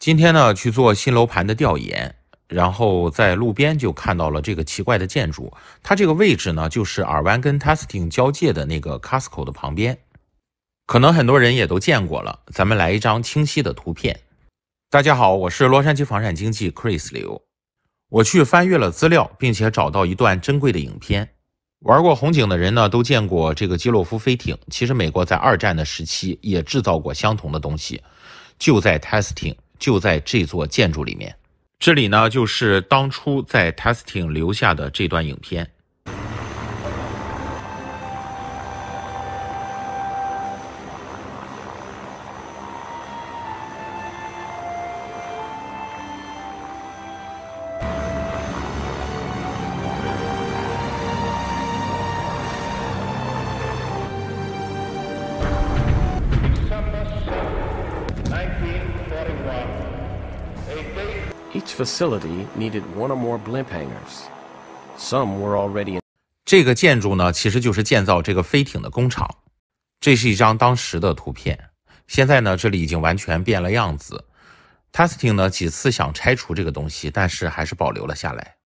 今天呢，去做新楼盘的调研，然后在路边就看到了这个奇怪的建筑。它这个位置呢，就是尔湾跟 Testing 交界的那个 Casco 的旁边。可能很多人也都见过了。咱们来一张清晰的图片。大家好，我是洛杉矶房产经纪 Chris 刘。我去翻阅了资料，并且找到一段珍贵的影片。玩过红警的人呢，都见过这个基洛夫飞艇。其实美国在二战的时期也制造过相同的东西，就在 Testing。就在这座建筑里面，这里呢就是当初在 Testing 留下的这段影片。Each facility needed one or more blimp h a n g e r s Some were already 这个建筑呢，其实就是建造这个飞艇的工厂。这是一张当时的图片。现在呢，这里已经完全变了样子。t e s t i n g 呢几次想拆除这个东西，但是还是保留了下来。